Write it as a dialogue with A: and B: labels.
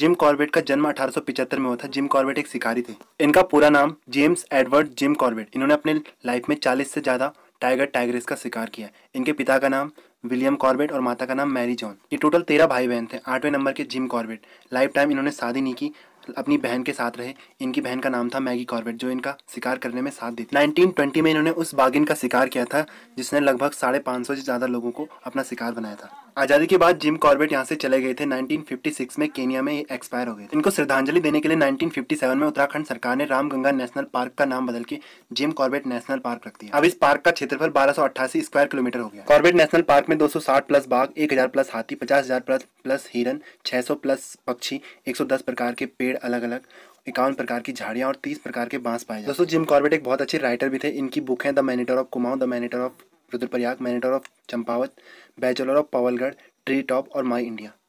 A: Jim Corbett का जन्म 1875 में हुआ था जिम कॉर्बेट एक शिकारी थे इनका पूरा नाम जेम्स एडवर्ड जिम कॉर्बेट इन्होंने अपने लाइफ में 40 से ज़्यादा टाइगर टाइग्रेस का शिकार किया इनके पिता का नाम विलियम कॉर्बेट और माता का नाम मैरी जॉन ये टोटल तेरह भाई बहन थे आठवें नंबर के जिम कॉर्बेट लाइफ टाइम इन्होंने शादी नहीं की अपनी बहन के साथ रहे इनकी बहन का नाम था मैगी कॉर्बेट जो इनका शिकार करने में साथ नाइनटीन ट्वेंटी में इन्होंने उस बागिन का शिकार किया था जिसने लगभग साढ़े पाँच सौ से ज़्यादा लोगों को अपना शिकार बनाया था आज़ादी के बाद जिम कॉर्बेट यहाँ से चले गए थे 1956 में केनिया में एक्सपायर हो गए इनको श्रद्धांजलि देने के लिए 1957 में उत्तराखंड सरकार ने रामगंगा नेशनल पार्क का नाम बदल के जिम कॉर्बेट नेशनल पार्क रख दिया अब इस पार्क का क्षेत्रफल बारह स्क्वायर किलोमीटर हो गया कॉर्बेट नेशनल पार्क में 260 प्लस बाघ 1000 प्लस हाथी 50000 प्लस प्लस हिरन 600 प्लस पक्षी 110 प्रकार के पेड़ अलग अलग इक्यावन प्रकार की झाड़ियाँ और तीस प्रकार के बांस पाए दोस्तों जिम कॉर्बेट एक बहुत अच्छे राइटर भी थे इनकी बुक है the maneater of Kumaon the maneater of Rudraprayag maneater of Champawat bachelor of Pawalgarh tree top और माई इंडिया